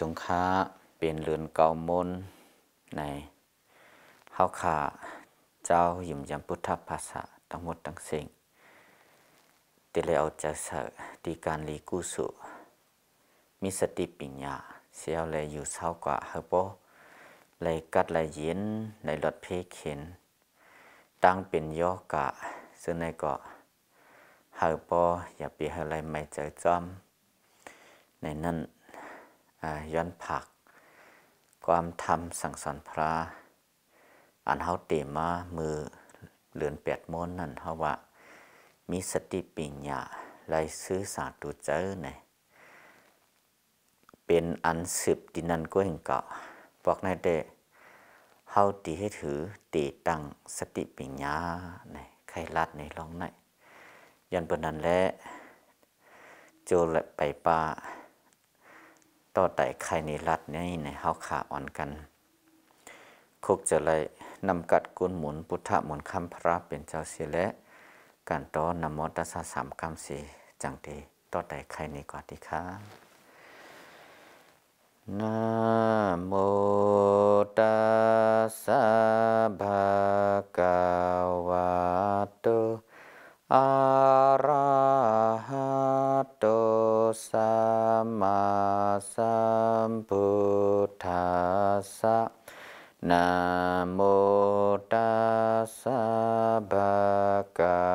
สงค้าเป็นเรือนเก่ามนในเฮาขาเจ้าหยิมยำพุทธภาษาทั้งหมดทั้งสิ่งติเลยเอาจากสตีการลีกุสุมีสติปิญญาเสียวเลยอยู่เศร้ากว่าเฮโปเลยกัดเลยเย็นในรถเพเห็นตั้งเป็นยอกะซึ่งในเกาะเฮโปอย่าปีเฮเลยไม่เจอจอมในนั้นย้อนผักความทำสั่งสอนพระ อันเฮาเตมามือเหลือนแปดม้นนั่นเฮาว่า มีสติปิญญา ไรซื้อสาตุเจอไนเป็นอันสืบดินันก็เห็นเกาะบอกในเดเฮาตีให้ถือตีตังสติปิญญาในไขรัดในร้องในยันเปนนันและ โจละไปป่าต่อไต่ไข่ในรัดนี่ในเฮาขาอ่อนกัน คุกจะเลยนำกัดกุลหมุนพุทธหมุนคำพระเป็นเจ้าเสียและการต่อนำมอตสาสามคำสีจังทีต่อไต่ไข่ในก่อดีค้ะนะโมตัสสะภะคะวะโตอะ Samma Sambuddhasa Namo Tassa Bhagavata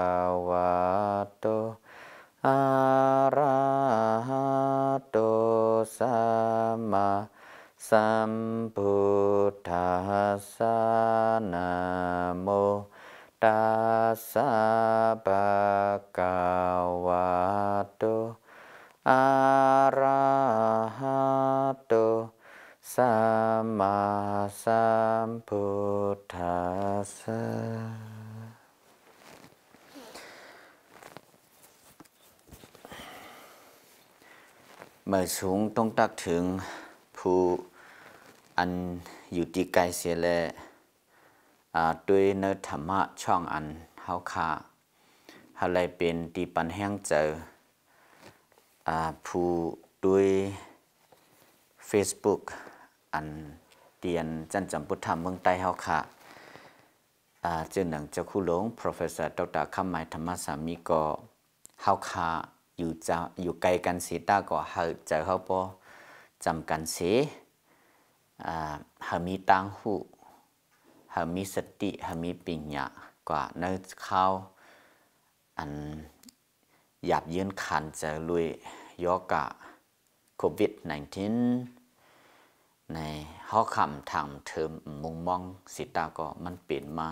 มือสูงต้องตักถึงผู้อันอยู่ที่ไกลเสียแลด้วยเนธรรมะช่องอันเฮาคาอะไรเป็นตีปันแห้งเจอผู้ด้วย Facebook อันเตียนจันจำพุทธรรมเมืองใต้เฮาค่เจ้าหนังเจ้าคู่หลง professor ดรคำหมายธรรมสามีกอเฮาคาอยู่จะอยู่ไกลกันสีตา ก็หาจะเขาปอจำกันเสียหามีตังหูหามีสติหามีปิญญา กว่านึกเข้าวอันหยาบยืนขันจะลุยยอกะโควิด -19 ในห้อคำทางเทอมมุงมองสิตาก็มันเปลี่ยนมา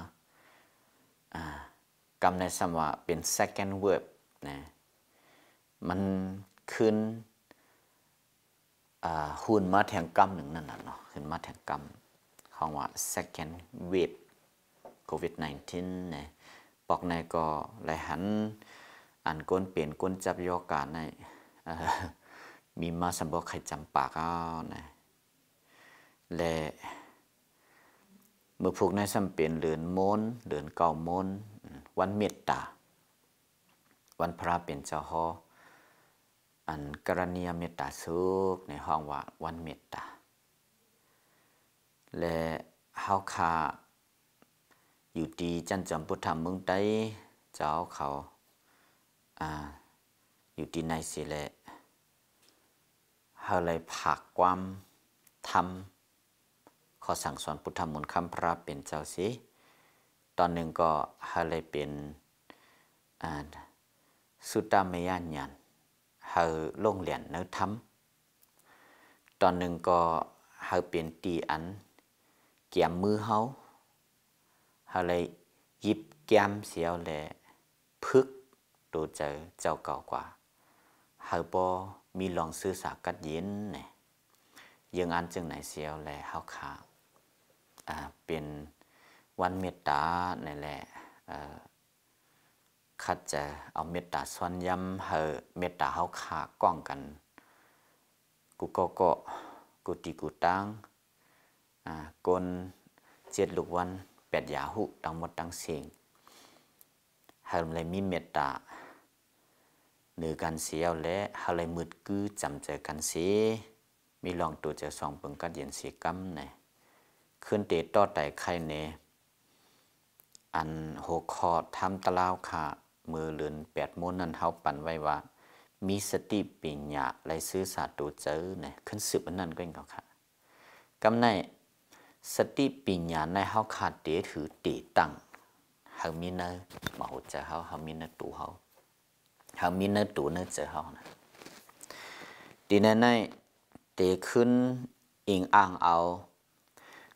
กำในสมว่าเป็น second verb นะมันขึ้นหุ่นมาแทงกรรมหนึ่งนั่นน่ะเนาะขึ้นมาแทงกรรมของว่า second wave covid 19เนี่ยปอกในก็ไหลหันอ่านก้นเปลี่ยนก้นจับยอกาในมีมาสมบอกใครจำปากเอานยและเมื่อพวกในสำเปลี่ยนเหลือนมนเหลือนเก่ามนวันเมตตาวันพระเป็นเจ้าฮออันกรณียเมตตาสุขในห้องว่าวันเมตตา และเฮาคาอยู่ดีจันจอมพุทธมืองไต้เจ้าเขาอ่าอยู่ดีในสิแหละเฮาเลยผักความทำขอสั่งสอนพุทธมนต์คำพระเป็นเจ้าสิตอนหนึ่งก็เฮาเลยเป็นสุตตมยานยันเฮาลงเหรียญเนื้อทำตอนหนึ่งก็เฮาเปลี่ยนตีอันแกมมือเฮาเฮาเลยยิบแกมเสียวแหละพึกตัวเจอเจ้าเก่ากว่าเฮาบอมีลองซื้อสากัดเย็นเนี่ยยังอันจึงไหนเสียวแหละเฮาขาอ่าเป็นวันเมตตาในแหละขัดจะเอาเมตตาสวนย้ำเหอเมตตาเฮาขาก้องกันกูก็ก็กูตีกูตั้งอ่ากนเจ็ดลูกวันแปดยาหุตั้งหมดตั้งเสียงเฮาเลยมีเมตตาเหนือกันเสียวและเฮาเลยมืดกือจำใจกันเสียมีลองตัวจะสองเปิงกัดเย็นเสียกำเนี่ยขึ้นเตะต่อไต่ไข่เนี่ยอันหกคอทำตะลาวขามือเลือนแปดโมนนั้นเขาปั่นไว้ว่ามีสติปัญญาไรซื้อสาตูเจอเนี่ยขึ้นสืบนนั่นก็ยังเขาค่ะกำในสติปัญญาในเขาขาดเดถือตีตั้งเฮามีเนหมาจอเขาเฮามีเนอตูเขาเฮามีเนอตูเนอเจอเขานะดีในในเตขึ้นอิงอ้างเอา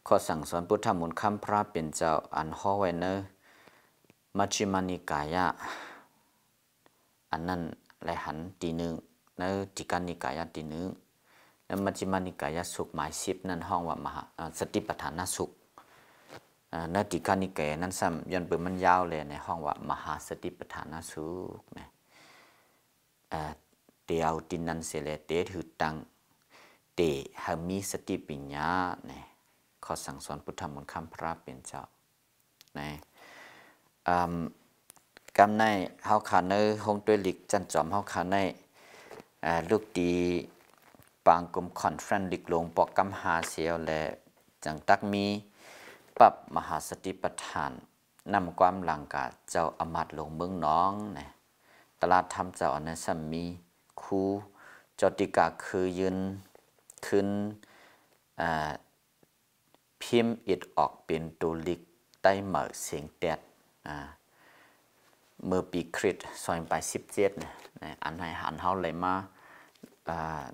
ข้อสั่งสอนพุทธมนต์คำพระเป็นเจ้าอันห้อไว้เนอมัชฌิมานิกายะอันนั้นไรหันตีหนึ่งนั่นจิกานิกายะตีหนึ่งแล้วมัชฌิมานิกายะสุขหมายสิบนั่นห้องว่ามหาสติปัฏฐานสุขนาติกานิเกนั้นซ้ำยันเปิดมันยาวเลยในห้องว่ามหาสติปัฏฐานสุขนะเดียวตินันเสเลเตถือตังเตหามีสติปิญญาเนี่ยข้อสั่งสอนพุทธมนต์คำพระเป็นเจ้านะกำในเฮาขาเนอหงด้วยหลิก จันจอม เฮาขาในลูกดี ปางกลมคอนเฟรนลิกลงปอกกำหาเสียวและจังตักมี ปับมหาสติปัฏฐานนำความหลังกา เจ้าอมัดลงเมืองน้องนะตลาดทำเจ้าอนัสมีคูจติกาคือยืน ขึ้น พิมพ์อิดออกเป็นตัวลิก ใต้เหมือเสียงแตดเมื่อปีคริสต์ซอยไปสิบเจ็ดนะอันไหนหันเขาเลยมา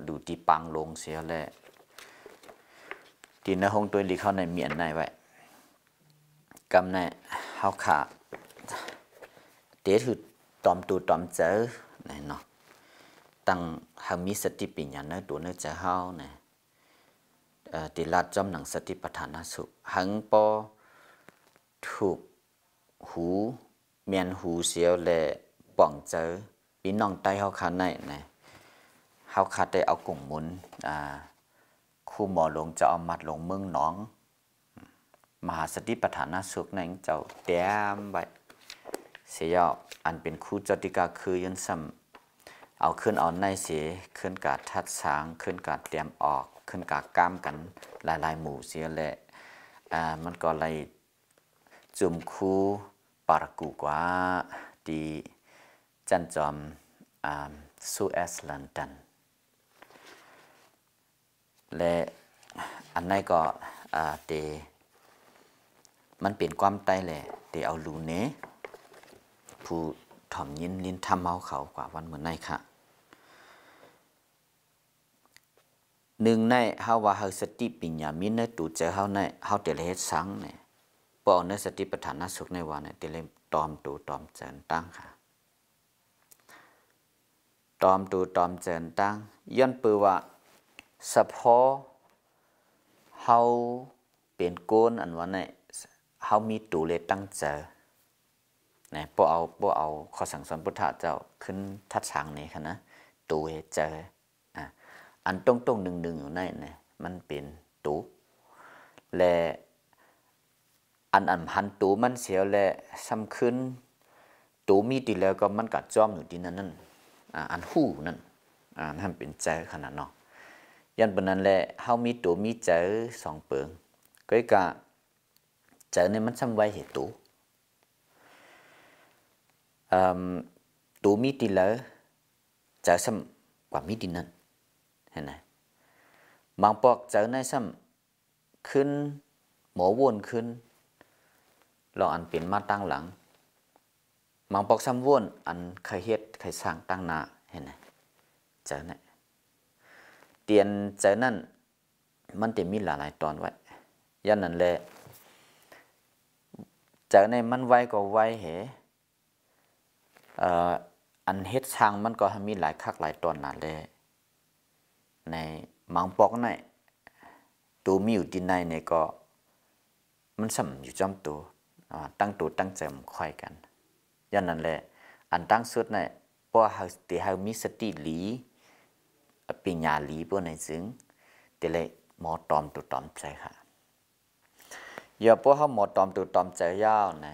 ดูตีปังลงเสียเลยตีนหงตัวลีเข้าในเมียนในไว้ กำในเขาขาเตะถือตอมตัวตอมเจอนี่เนาะตั้งหามีสติปัญญาเนื้อตัวเนื้อจะเฮาเนี่ยติลาจอมหนังสติปัฏฐานสุหังปอถูกหูเมียนหูเสียวและป่องเจอพี่น้องใต้เขาคาในนะเขาคาได้เอากลุ่มมุนอ่าคู่หมอหลวงจะเอามัดลงเมืองน้อง มหาสติปัฏฐานสุขน่นเจ้าแต้มไปเสียออันเป็นคู่จติกาคือยันซ้ำเอาขึ้นเอาในเสียขึ้นกาทัดสางขึ้นกาเตรียมออกขึ้นกาก้ามกัน หลายๆหมู่เสียแหละอ่ามันก็เลยจุ่มคู่ปารกูกว่าดีจันจอมสูเอสลันดันและอันนั้นก็เดมันเปลี่ยนความใต้แหละเดเอาลูเนผู้ถ่อมยินลินทำเมาเขากว่าวันเหมือนในค่ะหนึ่งในเฮาว่าเฮาสติปิญญามินเนตูเจอเฮาในเฮาเดลเฮ็ดสังเนี่ยอในสติปัฏฐานสุขในวันนียติเลมตอมตูตอมเจริญตั้งค่ะ ตอมตูตอมเจริญตั้งย้อนปือว่าสะพอเฮาเป็นโกนอันวันนี้เฮามีตูเลตั้งเจอนยพวกเอาพวกเอาข้อสั่งสอนพุทธเจ้าขึ้นทัดสังนี่ค่ะนะตูเจออ่ะอันตรงตรงหนึ่งหนึ่งอยู่ในเนี่ยมันเป็นตู และอันอันพันตูมันเสียวแหละซ้ำขึ้น ตูมีตีแล้วก็มันกัดจอมอยู่ดีนั่นนั่นอันหู้นั่นอันั่นเป็นใจขนาดเนาะยันบนนั้นแหละเขามีตัวมีใจสองเปิง ก็กะใจเนี่ยมันซ้ำไวเหตุตูตูมีตีแล้วใจซ้ำกว่ามีดินนั่นเห็นไหมบางปอกใจในซ้ำขึ้นหมอวนขึ้นเราอันเป็นมาตั้งหลังมังปอกซ้ำว่นอันเคยเฮ็ดเคยสร้างตั้งนาเห็นไหมจากนั้นเตียนจากนั้นมันเต็มมีหลายหลายตอนไว้ ย่านนั่นเลลเจากนั้นมันไวก็ไวเหออันเฮ็ดช่างมันก็มีหลายคักหลายตอนนั่นเลยในมังปอกในตัวมีอยู่ที่ในเนี่ยก็มันสัมอยู่จอมตัวตั้งตูตั้งใจมค่อยกันย้อนนั้นแหละอันตั้งสุดในพอเขาติเขามีสติหลีปัญญาหลีพวกในซึ่งแต่เลยหมอตอมตูตอมใจค่ะอย่าพวกเขาหมอตอมตูตอมใจยาวใน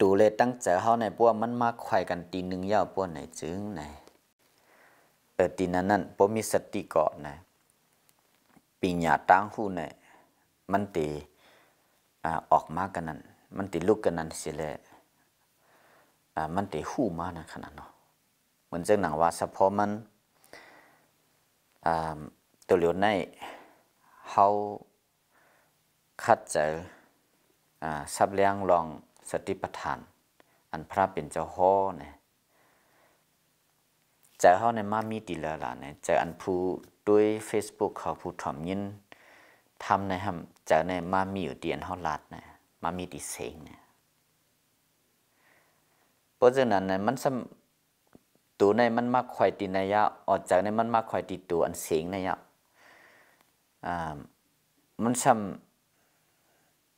ตูเลยตั้งใจเขาในพวกมันมาค่อยกันตีหนึ่งยาวพวกในซึงในเออตีนั้นนั่นพวกมีสติเกาะในปัญญาตั้งหูในมันตีออกมากันนั้น มันติลูกกันนั้นสิเลยมันติหู้มานะขนาดเนาะเหมือนเจ้าหนังว่าเฉพาะมันตัวเหลียวในเขาคัดเจอสับเลี้ยงลองสติปัฏฐาน อันพระเป็นเจ้าห้อเนี่ยจอเขาในมามีติลาล่ะเนี่ยเจออันผู้ด้วยเฟซบุ๊กเขาผู้ถ่อมยินทำนะครับจากในมามีอยู่เดียนฮอลัดนะมามีดีเซงนะเพราะฉะนั้นนยมันตัวในมันมากคอยตีนายะ ออกจากในมันมากคอยตีตัว อันเสียงนายะอ่ามันซ้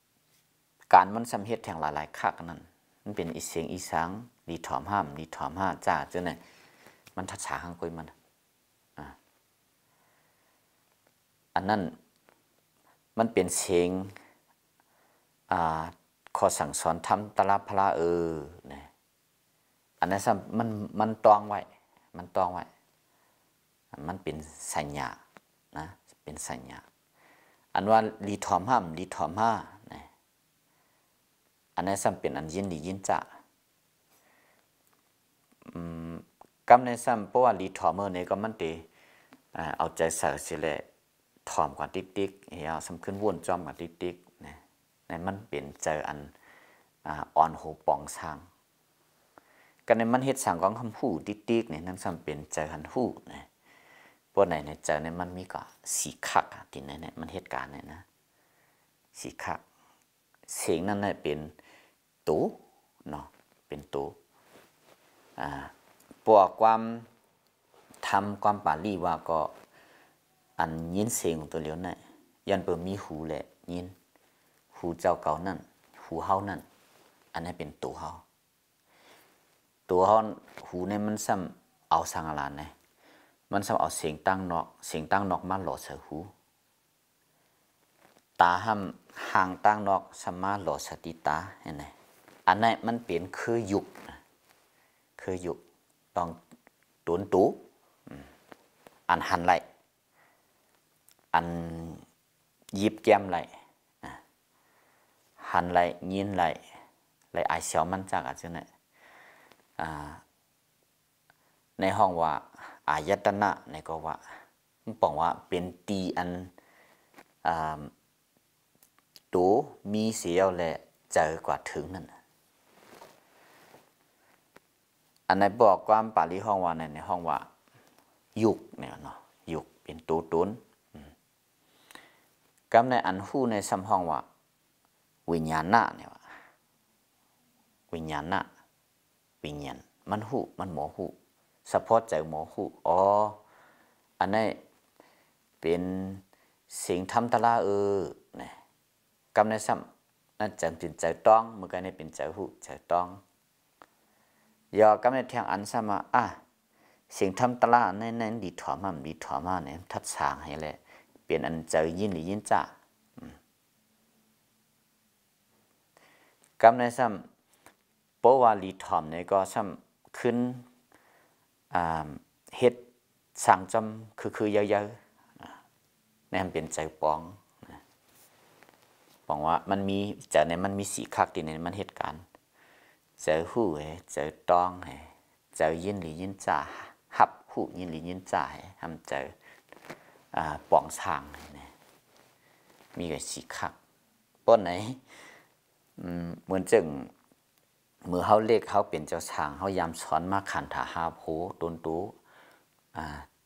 ำการมันซ้ำเฮ็ดแทงหลาย ๆคักนั่นมันเป็นอีเสียงอีสังดีถอมห้ามดีถอมห้าจ้าจเนี่นมันทัดฉาข้างกุยมันอันนั้นมันเป็นเสียงอขอสั่งสอนทำตลาพระเออนะอันนั้นมันมันตองไว้ มันตองไว้มันเป็นสัญญานะเป็นสัญญาอันว่าลีทอมห้ามลีทอมห้านะอันนั้นสัมเป็นอันยินดียินจ่ากำเนสัมเพราะว่าลีทอมเมอร์เนี่ยก็มันตีเอาใจใส่สิเลถอมกว่าติ๊กติ๊กเฮียสำคัญวุ่นจอมกว่าติ๊กติ๊กนะนั่นมันเปลี่ยนเจออันอ่อนหูปองสร้างกันในมันเฮ็ดสังของคำพูดติ๊กเนี่ยนั่นสำเป็นเจอหันหูเนะปวดไหนในเจอในมันมีก็สีคักตินเนี่ยมันเฮ็ดการเนี่ยนะสีคักเสียงนั่นนี่ยเป็นตูเนาะเป็นตูอ่าปวกความทำความป่าลีว่าก็อันยินเสียงตัวเลี้ย u n ่นยันเปิมีหูแหละ ยินหูเจ้าเก่านั่นหูเฮานั่นอันนี้เป็นตัวเฮาตัวเฮาหูเนี่ยมันซ้ำเอาสังะารนะมันซ้ำเอาเสียงตั้งนอก เสียงตั้งนอกมาหล่อเสือหู ตาห้ามห่างตั้งนอกสมาหล่อสติตาเห็นไหมอันนี้มันเป็นคือยุกคือยุกต้องตุนตูอันหันไหลอันยิบแก้มไหลหันไหลยินไหลไหลไอเสียวมันจากอะไรเนี่ยในห้องว่า อายตนะในก็ว่าบอกว่าเป็นตีอันตัวมีเสียวและเจอกว่าถึงนั่นอันไหนบอกความปาลีห้องว่าในในห้องว่ายุกเนี่ยเนาะยุกเป็นตัวตุ้นกำในอันหูในสัมหองว่าวิญญาณะเนี่ยวะวิญญาณะวิญญาณมันหูมันหมอหูสะพอใจหมอหูอ๋ออันนี้เป็นสิ่งทำตลาเออนียกำในสัมนั่นจังเป็นใจต้องเมื่อกันนี่เป็นใจหูใจต้อง ยอกำในเทียงอันสมาอ่ะสิ่งทำตลาในนั้นดีถอมันดีถอมาเนี่ยทัดสางให้เลยป变成走阴里阴炸。咁呢ซ้ำเพราะว่าลีทอมเนี่ยก็ซ้ำขึ้นเฮ็ดสั่งจำคือคือเยอะๆนีำมันเป็นใจปอง ปองว่ามันมีจาในมันมีสีคักดีในมันเหตุการณ์เจอหู้เจอตองเจอยินหรือยินจ่าหับหู้ยินหรือยินจ่าทำเจอป่องสางนะมีกับสีขักป้นไหนเหมือนจึงเมื่อเขาเลขเขาเป็นเจ้าช่างเขายามสอนมาขันถาหาโพตุนตู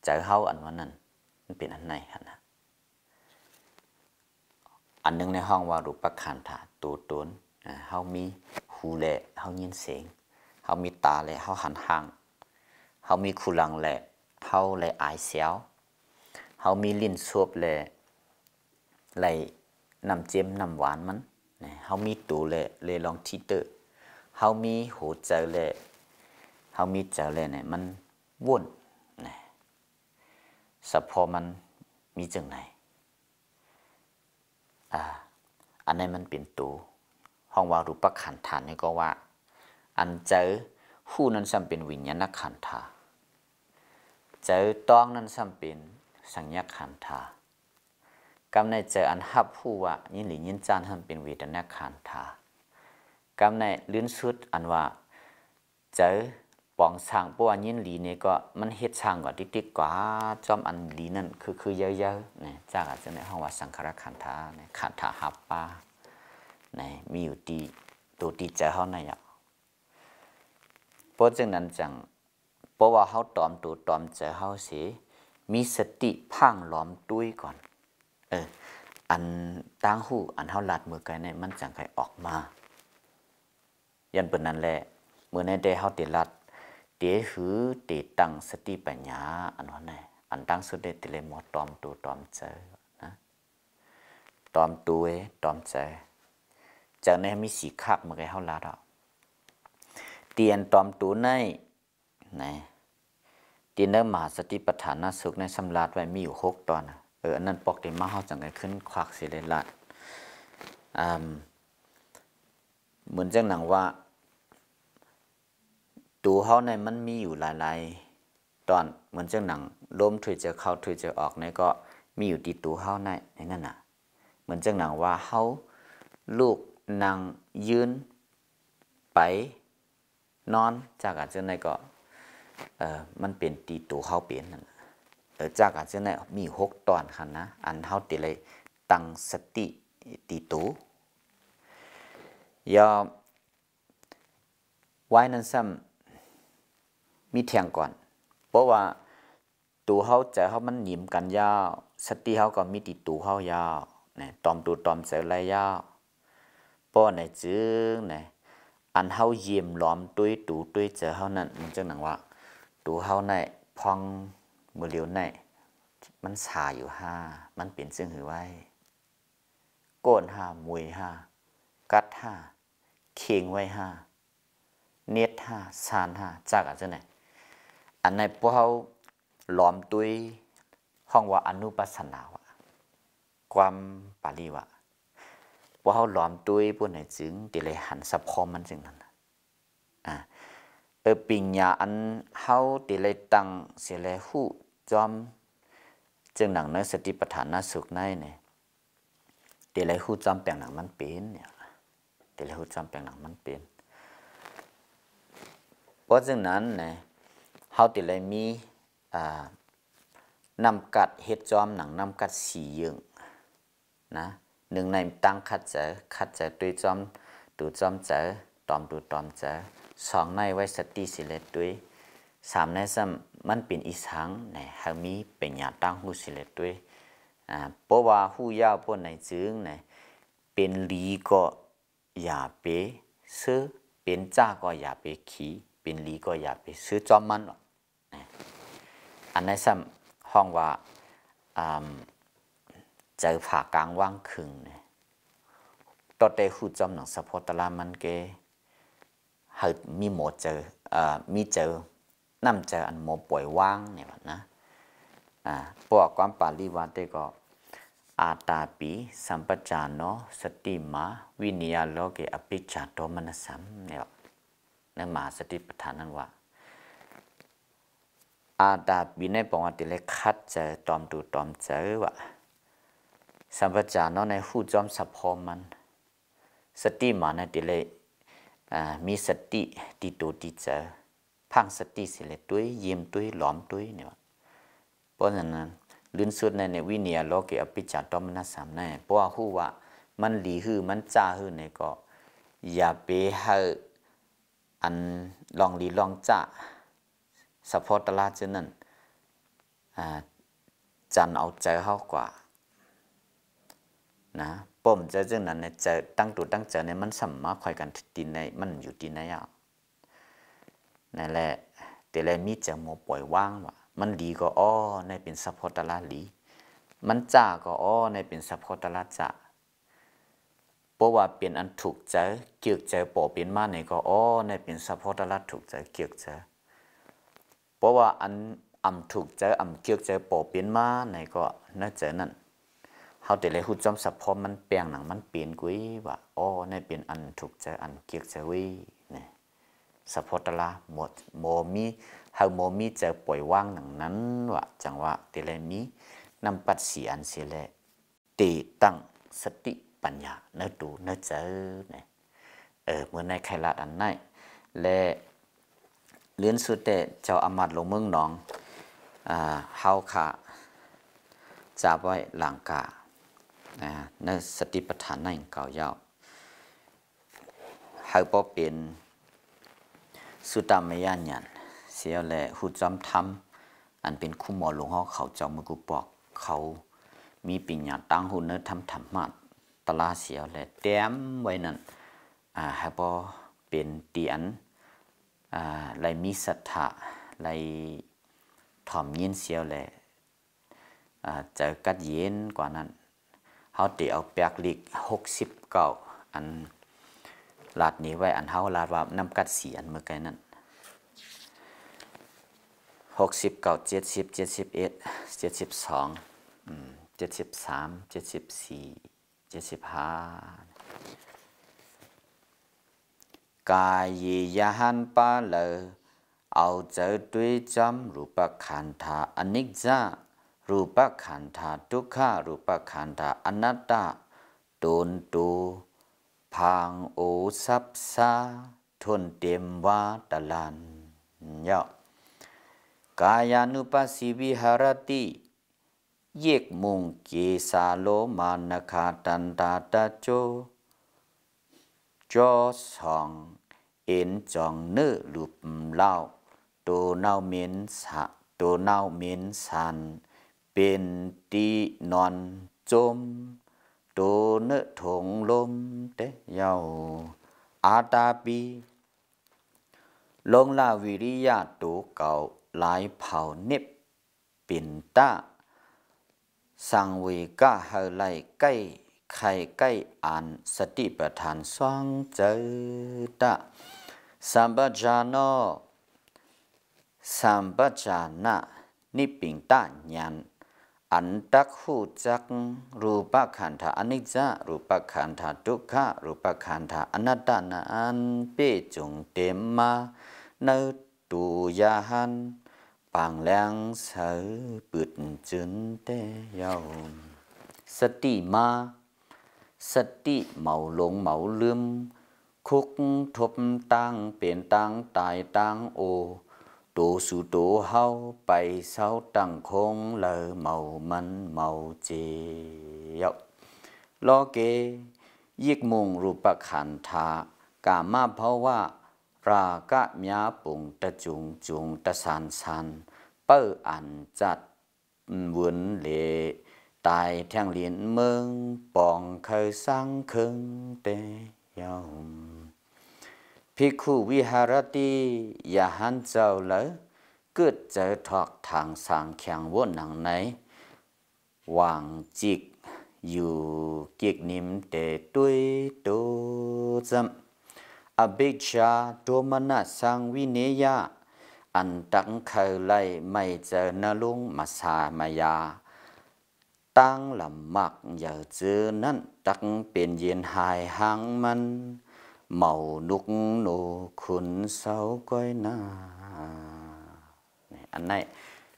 ใจเขาอันวันนั้นมันเป็นอันไหนฮะนะอันนึงในห้องว่ารูปขันถาตูตุนเขามีหูแหละเขายินเสียงเขามีตาแหละเขาหันห่างเขามีคุลังแหละเขาและอายเสียวเฮามีลิ้นสวบเลยไหลน้ำเจมน้ำหวานมันเฮามีตูเลยเลยลองทีเตอร์เฮามีหูใจเลยเฮามีใจเลยเนี่ยมันวุ่นนะสะพอมันมีจังไหนอ่าอันนี้มันเป็นตู ห้องวารูปขันธานี่ก็ว่า อันเจอหู้นั้นซ้ำเป็นวิญญาณขันธาเจอต้องนั้นซ้ำเป็นสัญญาขันธากำในเจออันหับผู้ว่า ยินหลียินจานทำเป็นเวทนาขันธากำในลื้นสุดอันว่าเจอปองช่างป้วนยินหลีเนี่ยก็มันเฮ็ดช่างกว่าติ๊ก๊กกว่าจอมอันหลีนั่นคือคือเยอะๆเนี่ยจากอาจจะในห้องว่าสังขารขันธาเนี่ยขันธาหับปาเนี่ยมีอยู่ตีตัวตีเจอเขาในอ่ะเพราะจะนั้นจังเพราะว่าเขาตอมตัวตอมเจอเขาสีมีสติพังหลอมตุ้ยก่อน เออ อันตั้งหูอันเท้าลัดมือไกลในมันจังไกออกมา ยันเปิดนั้นแหละมือในได้เท้าเตลัดเตหือเตตั้ง สติปัญญา อันว่นไงอันตั้งสุดได้ติเลมอตอมตัวตอมเจอนะตอมตัวเอตอมเจอจากนั้นมีสีคักมือไกลเท้าลัดอ่ะเตียนตอมตัวในไหนตีนเดอมาสติปัฏฐานสุขในสำราดไว้มีอยู่หกตอน เอออันนั้นปอกเดมาเขาจังไงขึ้นควักสิเลยลัดเหมือนจังหนังว่าตูเขาในมันมีอยู่หลาย ๆ ตอน เหมือนจังหนังลมถุยจะเข้าถุยจะออกในก็มีอยู่ที่ตูเขาในในนั่นน่ะ เหมือนจังหนังว่าเขาลูกนางยืนไปนอนจากอาจจะในก็เออ มันเป็นตีตัวเขาเปลี่ยนเออ จากการเสนนั้นมีหกตอนคันนะ อันเท่าตีเลยตั้งสติตีตัวยอไว้นั้นซ้ำมีเทียงก่อน เพราะว่าตัวเขาใจเขามันหยิมกันยาว สติเขาก็มีติดตัวเขายาวนี่ตอมตัวตอมใส่ไรยาวป้อะในจึงนี่อันเขายิมล้อมต้วยตัตด้ยเจอเขานั่นมันจะหนังว่าตัวเฮาในพองมือเหลียวในมันสาอยู่ห้ามันเปลี่ยนซึ่งหือไว้ โกนห้ามวยห้ากัดห้า เคียงไว้ห้า เน็ดห้าสานห้าจากอะไรเจ้าไหนอันในพวกเขาหลอมตุยห้องว่า อนุปัสสนาวะความปาลีวะวกเขาหลอมตุยพวกไหนจึง ติเลยหันสับคอมมันจึงนั้นอ่าเอปิญญาอันเฮาติเลตังเสเลหูจอมจึงหนังเนื้อสติปัฏฐานสุขในเนี่ยติเลหูจอมแปลงหนังมันเป็นเนี่ยติเลหูจอมแปลงหนังมันเป็นเพราะฉะนั้นเนี่ยเฮาติเลมีอ่านำกัดเฮ็ดจอมหนังนำกัดสียึงนะหนึ่งในตั้งขัดเจอัดเจอดวจอมัวจอมเจอตอมัวตอมเจอสองในไว้สติสิเลตด้วยสามในซ้ำมันเป็นอีสังในหามีเป็นยาตั้งหูสิเลด้วยอ่าเพราะว่าหูยาวปนในจึงในเป็นลีก็อย่าไปซื้อเป็นจ้าก็อย่าไปขี่เป็นลีก็อย่าไปซื้อจอมมันหรอกอันในซ้ำห้องว่าอ่าเจอผ่ากลางว่างคึงเนี่ยต่อเตะหูจอมหนังสะโพกตะลามันเกหามีหมดเจอเอ่อมีเจอนำเจออันหมดป่วยว่างเนี่ยนะอ่าปวกความปาลีวาเตก็อาตาปีสัมปจานโนสติมาวินิยาโลกิอภิชาโตมนสัมเนี่ยนั่นมาสติปัฏฐานนั้นว่า อาตาปีในปวงติเลคัดเจอตอมดูตอมเจอว่าสัมปจานโนในหู้จอมสะพอมัน สติมาในติเลมีสติติวตติจอพังสติสิเลตุยเยี่ยมตุยหลอมตุยเนี่ยเพราะฉะนั้นลื่นสุดในในวิเนียโลกิอภิจารตมนัสสามในเพราะว่าหู้ว่า มันหลีหื้อมันจ้าหื้อในก็ อย่าไปให้อันลองหลีลองจ้าสะพอตลาเจนั่นจันเอาใจเข้ากว่า นะป้อมจะจองนั้นเนี่ยจะตั้งตัวตั้งเจอเนี่ยมันสัมมาคอยกันดินในมันอยู่ดินในอ่ะนั่นแหละแต่แล้มีจะโมปล่อยว่างว่ะมันดีก็อ้อในเป็นสัพพอตลาลีมันจ่าก็อ้อในเป็นสัพพอตละจ่าเพราะว่าเป็นอันถูกใจเกี่ยวใจปอเป็นมาในก็อ้อในเป็นสัพพอตละถูกใจเกี่ยวใจเพราะว่าอันอำถูกใจอำเกี่ยวใจปอเป็นมาในก็น่าจะนั่นเฮาแต่เลยหุ่จอมสับพอมันเปลงหนังมันเปลี่ยนกุ้ยว่าอ๋อ ในเปลี่ยนอันถูกใจอันเกียกใจวิเนี่ยสัพพตละหมดโมมี เฮาโมมีจะปล่อยว่างหนังนั้นว่าจังว่าแต่เลยมีนำปัดเสียอันเสียแลตีตั้งสติปัญญาเนื้อดูเนื้อเจอเนี่ยเออเมื่อในใครละอันไหนและเลื่อนสุดแต่เจ้าอามัดลงเมืองหนอง อ่าเฮาค่ะจับไว้หลังกานะในสติปัฏฐานนั่นเก่ายาวหากพอเป็นสุตามยานยันเสียแหละหูจำทำอันเป็นคู่หมอหลวงพ่อเขาจอมมือกูปอกเขามีปิญญาตั้งหุ่นเนื้อทำธรรมะตลาเสียแหละแต้มไว้นั่นอ่าหากพอเป็นเตียนอ่าไรมีศรัทธาไรถ่อมยินเสียวแหละจะกัดเย็นกว่านั้นเฮาตีเอาแปกลิกหกสิบเก้าอันลาดนี้ไว้อันเฮาลาดว่านํำกัดสีอันเมื่อไกลนั้นหกสิบเก้าเจ็ดสิบเจ็ดสิบเอ็ดเจ็ดสิบสองเจ็ดสิบสามเจ็ดสิบสี่เจ็ดสิบห้ากายยียหันปาเลเอาเจอด้วยจำรูปขันธาอนิจจารูปขันธาทุกขารูปขันธาอนัตตาตุนตูพางโอซับซาทนเต็มวาตลันย่อกายานุปัสสิวิหารติเยกมุงกีสาโลมานาคาตันตาตาโจจอสองเอ็นจองเนื้อลุบเล่าตัวเน่าเหม็นสะตัวเน่าเหม็นสันเป็นตีนอนจมโตเนื้อถงลมเตะยาวอาตาปี ลงลาวิริยะตัวเก่า หลายเผาเน็บปินตาสังเวก้าเฮไลใกล้ใครใกล้อันสติปัฏฐานสว่างเจตะสัมปจานอสัมปจานะ นิปิงตาญาณ antakhujak rupa khanda anicca rupa khanda dukkha rupa khanda anatta an pe chung tem ma nơ ya han bằng lang sở bứt chân te yau sati ma sati màu lông màu lươm khúc thụp tăng biển tăng tài tăng ô ตัวสุดตัวเฮาไปเศราตั้งคงเลยเมามันเมาเจียวล้อเกยิกมุงรูปขันธา กามาเพราะว่า รากะมีปุงตะจุง จุง ตะสันสัน เปิอันจัดวุ่นเล ตายแทงเหรียญเมืองปองเคยสร้างเคืองเตยมพิคุวิหารตียาหันเจ้าเลยเกิดเจอถอกทางสางแข็งวนหนังไหนวางจิกอยู่กิกนิมเตตุยโตจำอบิชาโทมนัสสังวิเนยาอันตังเคยไล่ไม่เจอนลุงมาสามายา ตั้งลำมักอย่าเจอนั้น ตังเป็นเย็นหายหางมันเมา đ ุกโนขุนเสาก้อยนาอันนี้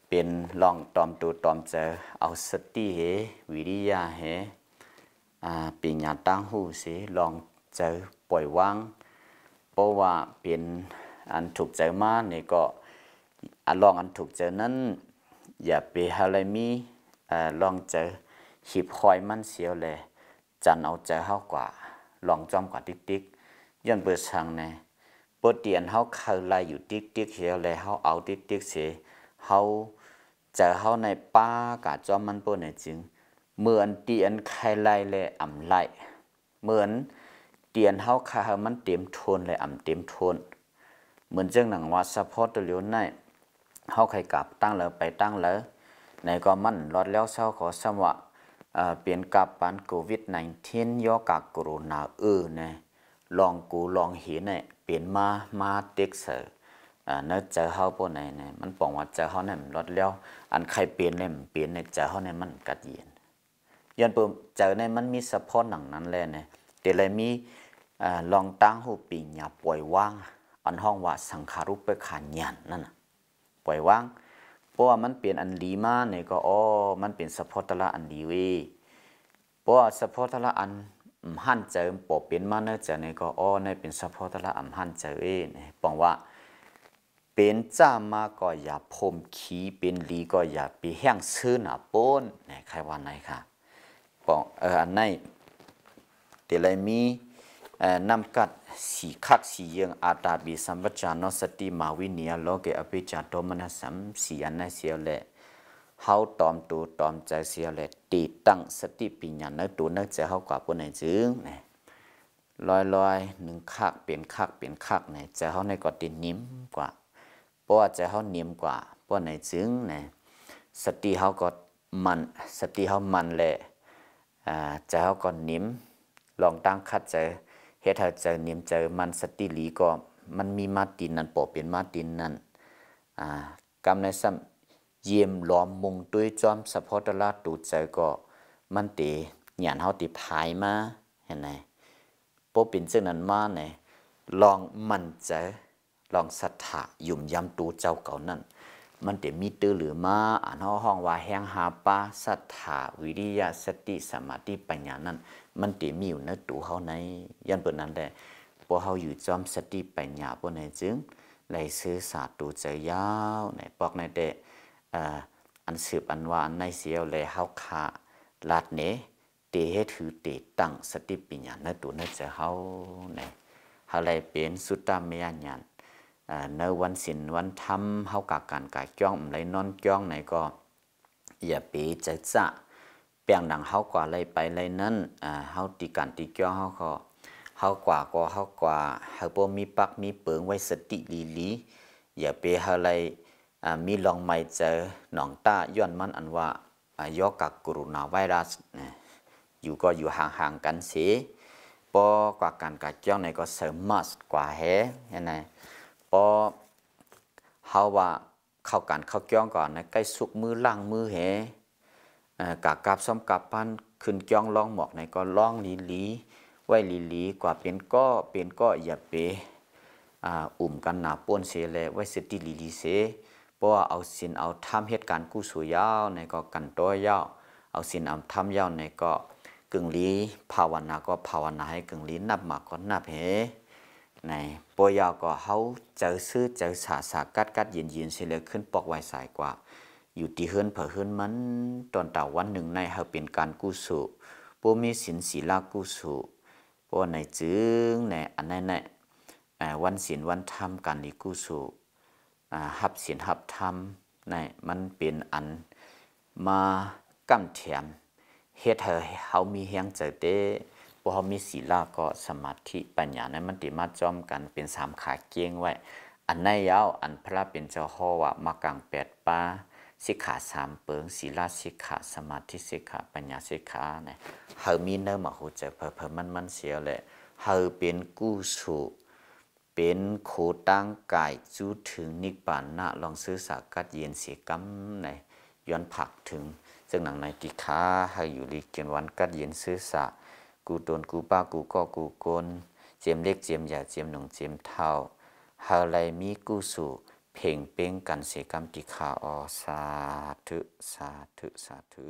เป็นลองตอมตัวตอมเจอเอาสติเหวิริยะเหเป็นญาตั้งหูเสลองเจอปล่อยวาง เพราะว่าเป็นอันถูกใจมาเนี่ยก็อันลองอันถูกใจนั้น อย่าไปฮาเลมีอลองเจอหิบคอยมันเสียวเลยจันเอาใจเข้ากว่าลองจอมกว่าติติ๊กย้อนเปิดสังเนปดเตียนเขาคาลายอยู่ติ๊กติ๊กเสียแล้วเขาเอาติ๊กติ๊กเสียเขาจะเขาในป้ากาจอมมันปนในจึงเหมือนเตียนใครไล่ลยอ่ำไล่เหมือนเตียนเขาขามันเต็มทนเลยอ่ำเต็มทนเหมือนเจ้าหนังว่าสัพพอร์ตัวเลียวในเขาใครกลับตั้งแล้วไปตั้งแล้วในก็มันรอดแล้วเศร้าขอสมวะเปลี่ยนกับปันโควิด -19 ย่อกากโควิดนาเออเนี่ยลองกูลองเห็นเนี่ยเปลี่ยนมามาเด็กเสอร่าเนื้อเจอเฮาปนในเนี่ยมันปองว่าเจอเฮาเนี่ยมันลดแล้วอันใครเปลี่ยนเนี่ยเปลี่ยนเนี่ยเจอเฮาเนี่ยมันกัดเย็นย้อนปุ่มเจอเนี่ยมันมีสะพอนหนังนั้นแหละเนี่ยแต่เลยมีลองตั้งหูปีญาปล่อยว่างอันห้องว่าสังขารุปเปขานยันนั่นนะปล่อยว่างเพราะว่ามันเปลี่ยนอันดีมาเนี่ยก็อ๋อมันเป็นสะพอตละอันดีเว้ยเพราะว่าสะพอตละอันอหันเจอปอบเป็นมาเนจะในก็อ้อในเป็นสะโพกตละอํมหันเจอเองบอกว่าเป็นจ้ามาก็อย่าพรมขี้เป็นลีก็อย่าไปแห้งซื้อหนาปนเนี่ยใครว่าไหนค่ะบอกเอออันไหนเดี๋ยวเลยมีนำกัดสีคักสีเยืยงอาตาบีสัมปจานสติมาวิเนียโลเกอภิจารโตมนัสัมสีอันนั้นเสียวแหละเฮาตอมตูตอมใจเสียเลยตีตั้งสติปัญญาเนื้อตูเนื้อใจเฮากว่าปนในจึงนะลอยลอยหนึ่งคักเปลี่ยนคักเปลี่ยนคักไนใจเฮาในก็ตินิ่มกว่าเพราะว่าใจเฮานิ่มกว่าปนในจึงนะสติเฮาก็มันสติเฮามันแหละอ่าใจเฮาก็นิ่มลองตั้งคัดใจเฮ็ดให้ใจนิ่มใจมันสติหลีก็มันมีมาตินนั่นปอเปยนมาตินนั่นอ่ากรรมในซ้มยิ่มหลอมมุงตุวยจอมสะพอตลาตูดใจก็มันตีหยานเฮาตีพายมาเห็นไหมโปปินเึ่งนั้นมาเนี่ยลองมันใจลองศรัทธายุ่มยำตูเจ้าเก่านั่น มันเดีมีตื้อหรือมาอ่านห้องห้องว่าแห้งหาปาศรัทธาวิริยะสติสมาธิปัญญานั่น มันเดีมีอยู่ในตัวเขาในยันเปิดนั้นแต่พกเขาอยู่จอมสติปัญญาพวกในจึงไหลซื้อศาสตร์ตัวใจยาวในปอกในเตะอันสืบอันว่าอันในเสียวเลยเฮาขาลาดเนเตห้ถือเตตั้ง สติปัญญาในตัว่นจะเฮาในเฮาเลยเป็นสุตตามยญาณในวันศีลวันธรรมเฮากาการกายจ้องไรนอนจ้องไหนก็ อย่าปีใจจะเปียงดังเฮากว่าไรไปไรนั้นเฮาตีการตีจ้องเฮาก็เฮากว่าก็เฮากว่าเฮาบ่มีปักมีเปิงไว้สติลีลีอย่าไปเฮาไรมีลองไม่เจอหนองตาย้อนมันอันว่ายอกักกรุณาไวรัสอยู่ก็อยู่ห่าง ๆ กันสิปอกว่าการกัดเจ้าในก็เสริมมัสกว่าแฮยังไงปอเขาว่าเข้ากันเข้าเจ้องก่อนนะใกล้สุกมือล่างมือแฮกากับซ้อมกับพันขึ้นจ้องล่องหมอกในก็ล่องลีลีไว้ลีลีกว่าเป็นก็เป็นก็อย่าเปอุ่มกันหนาป้วนเสียเลยไว้เสติลีลีเสพราะว่าเอาสินเอาทำเหตุการณ์กู้สู่ยาวในก็กันตัวยาวเอาสินเอาทำยาวในก็กึ่งลีภาวนา ก็ภาวนาให้กึ่งลีนับมาก็นับเหในปอยาวก็เขาเจอซื้อเจอสาสากัดกัดยินยินเสียเลยขึ้นปอกไวสายกว่าอยู่ที่เฮือนเผอเฮือนมันตอนต่วันหนึ่งในเขาเป็นการกู้สู่ปูมีสินศีลากู้สู่ปในจึงในอันนั้นในวันศีลวันธรรมการดีกู้สู่หับศีลหับธรรมนี่มันเป็นอันมากำแถมเฮ็ดให้เฮามีแฮงใจเด้บ่เฮามีศีลาก็สมาธิปัญญานี่นมันติมาจอมกันเป็นสามขาเกียงไว้ อันในยาวอันพระเป็นเจ้าฮอว่ามากังแปดป้าสิกขาสามเปิงศีลาสิกขาสมาธิสิกขาปัญญาสิกขาเนี่ยเฮามีเนื้อมาหูใจเพิ่มมันมันเสียแเลยเฮาเป็นกู้สู่เป็นโคตั้งกายจู้ถึงนิปานนะลองซื้อสากัดเย็นเสียกำในย้อนผักถึงซึ่งหนังในกิค้าให้อยู่ลีเกียนวันกัดเย็นซื้อสะกูโดนกูป้ากูก็กูกนเจียมเล็กเจียมใหญ่เจียมหนุ่งเจียมเท่าฮาไลมีกูสู่เพ่งเป้งกันเสกรรมกิคาออสาธุสาธุสาธุ